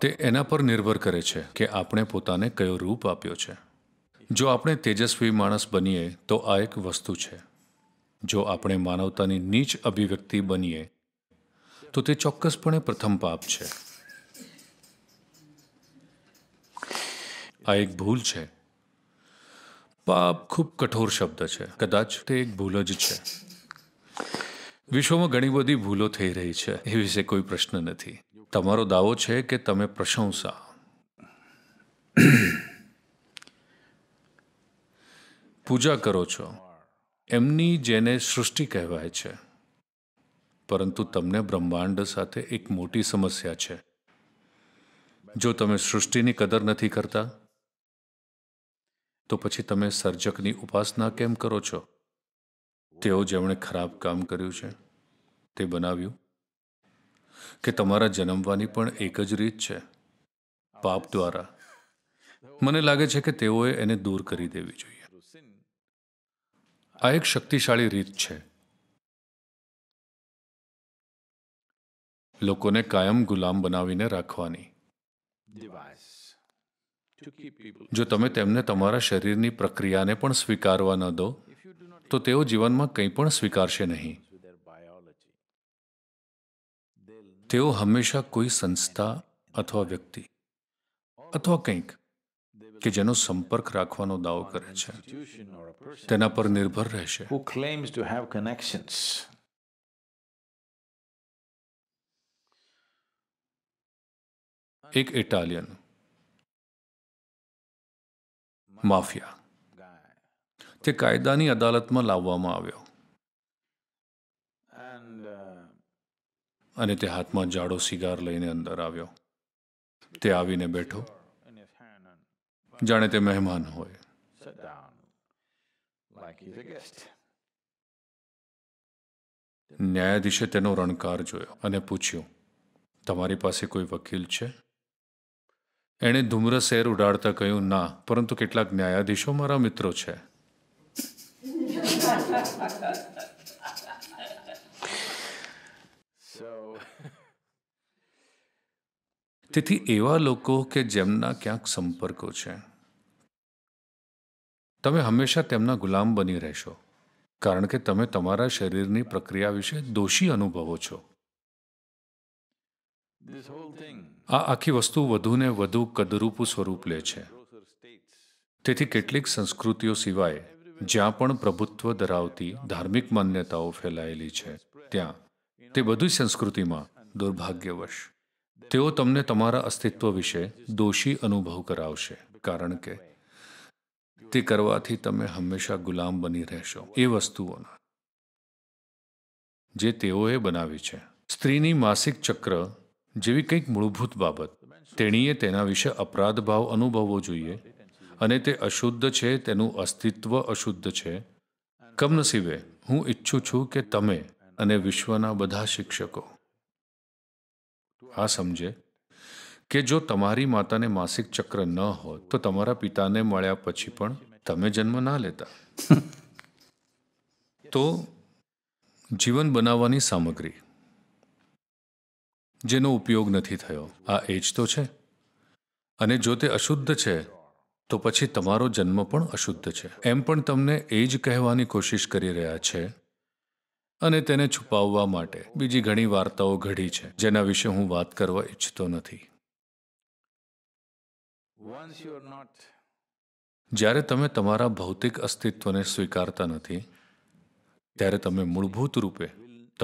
તે એના પર નિર્ભર કરે છે કે આપણે પોતાને કયો રૂપ આપ્યો છે જો આપણે તેજસ્વી માણસ બનીએ તો આ એક વસ્તુ છે જો આપણે માનવતાની નીચ અભિવ્યક્તિ બનીએ તો તે ચોક્કસપણે પ્રથમ પાપ છે આ એક ભૂલ છે પાપ ખૂબ કઠોર શબ્દ છે કદાચ તે એક ભૂલ જ છે વિશ્વમાં ઘણી બધી ભૂલો થઈ રહી છે એ વિશે કોઈ પ્રશ્ન નથી તમારો દાવો છે કે તમે પ્રશંસા પૂજા કરો છો એમની જેને સૃષ્ટિ કહેવાય છે પરંતુ તમને બ્રહ્માંડ સાથે એક મોટી સમસ્યા છે જો તમે સૃષ્ટિની કદર નથી કરતા તો પછી તમે સર્જકની ઉપાસના કેમ કરો છો તેઓ જેમણે ખરાબ કામ કર્યું છે તે બનાવ્યું કે તમારા જન્મવાની પણ એક જ રીત છે પાપ દ્વારા મને લાગે છે કે તેઓએ એને દૂર કરી દેવી જોઈએ આ એક શક્તિશાળી રીત છે લોકોને કાયમ ગુલામ બનાવીને રાખવાની જો તમે તેમને તમારા શરીરની પ્રક્રિયાને પણ સ્વીકારવા ન દો તો તેઓ જીવનમાં કંઈ પણ સ્વીકારશે નહીં તેઓ હંમેશા કોઈ સંસ્થા અથવા વ્યક્તિ અથવા કંઈક કે જેનો સંપર્ક રાખવાનો દાવો કરે છે તેના પર નિર્ભર રહેશે એક ઇટાલિયન માફિયા તે કાયદાની અદાલતમાં લાવવામાં આવ્યો અને તે હાથમાં જાડો સિગાર લઈને અંદર આવ્યો તે આવીને બેઠો જાણે તે મહેમાન હોય ન્યાયાધીશે તેનો રણકાર જોયો અને પૂછ્યું તમારી પાસે કોઈ વકીલ છે એણે ધુમ્ર શેર ઉડાડતા કહ્યું ના પરંતુ કેટલાક ન્યાયાધીશો મારા મિત્રો છે તેથી એવા લોકો કે જેમના ક્યાંક સંપર્કો છે તમે હંમેશા તેમના ગુલામ બની રહેશો કારણ કે તમે તમારા શરીરની પ્રક્રિયા વિશે દોષી અનુભવો છો આ આખી વસ્તુ વધુને વધુ કદરૂપ સ્વરૂપ લે છે તેથી કેટલીક સંસ્કૃતિઓ સિવાય જ્યાં પણ પ્રભુત્વ ધરાવતી ધાર્મિક માન્યતાઓ ફેલાયેલી છે ત્યાં તે બધી સંસ્કૃતિમાં દુર્ભાગ્યવશ તેઓ તમને તમારા અસ્તિત્વ વિશે દોષી અનુભવ કરાવશે કારણ કે તે કરવાથી તમે હંમેશા ગુલામ બની રહેશો એ વસ્તુઓના જે તેઓએ બનાવી છે સ્ત્રીની માસિક ચક્ર જેવી કંઈક મૂળભૂત બાબત તેણીએ તેના વિશે અપરાધભાવ અનુભવવો જોઈએ અને તે અશુદ્ધ છે તેનું અસ્તિત્વ અશુદ્ધ છે કમનસીબે હું ઈચ્છું છું કે તમે અને વિશ્વના બધા શિક્ષકો આ સમજે કે જો તમારી માતાને માસિક ચક્ર ન હોય તો તમારા પિતાને મળ્યા પછી પણ તમે જન્મ ના લેતા તો જીવન બનાવવાની સામગ્રી જેનો ઉપયોગ નથી થયો આ એજ તો છે અને જો તે અશુદ્ધ છે તો પછી તમારો જન્મ પણ અશુદ્ધ છે એમ પણ તમને એ જ કહેવાની કોશિશ કરી રહ્યા છે અને તેને છુપાવવા માટે બીજી ઘણી વાર્તાઓ ઘડી છે જેના વિશે હું વાત કરવા ઈચ્છતો નથી જ્યારે તમે તમારા ભૌતિક અસ્તિત્વને સ્વીકારતા નથી ત્યારે તમે મૂળભૂત રૂપે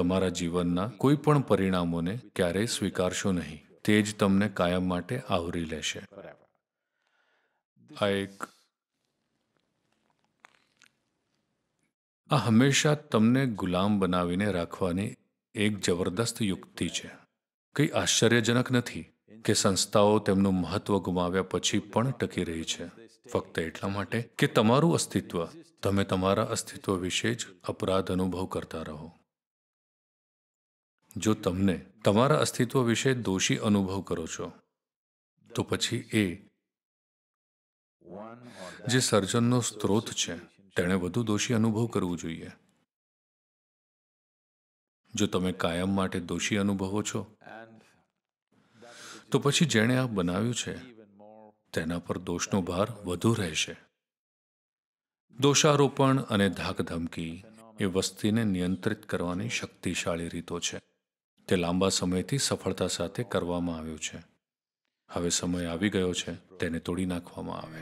તમારા જીવનના કોઈ પણ પરિણામોને ક્યારેય સ્વીકારશો નહીં તે જ તમને કાયમ માટે આવરી લેશે આ એક આ હંમેશા તમને ગુલામ બનાવીને રાખવાની એક જબરદસ્ત યુક્તિ છે કંઈ આશ્ચર્યજનક નથી કે સંસ્થાઓ તેમનું મહત્વ ગુમાવ્યા પછી પણ ટકી રહી છે ફક્ત એટલા માટે કે તમારું અસ્તિત્વ તમે તમારા અસ્તિત્વ વિશે જ અપરાધ અનુભવ કરતા રહો જો તમને તમારા અસ્તિત્વ વિશે દોષી અનુભવ કરો છો તો પછી એ જે સર્જનનો સ્ત્રોત છે તેણે વધુ દોષી અનુભવ કરવું જોઈએ જો તમે કાયમ માટે દોષી અનુભવો છો તો પછી જેણે આ બનાવ્યું છે તેના પર દોષનો ભાર વધુ રહેશે દોષારોપણ અને ધાકધમકી એ વસ્તીને નિયંત્રિત કરવાની શક્તિશાળી રીતો છે તે લાંબા સમયથી સફળતા સાથે કરવામાં આવ્યું છે હવે સમય આવી ગયો છે તેને તોડી નાખવામાં આવે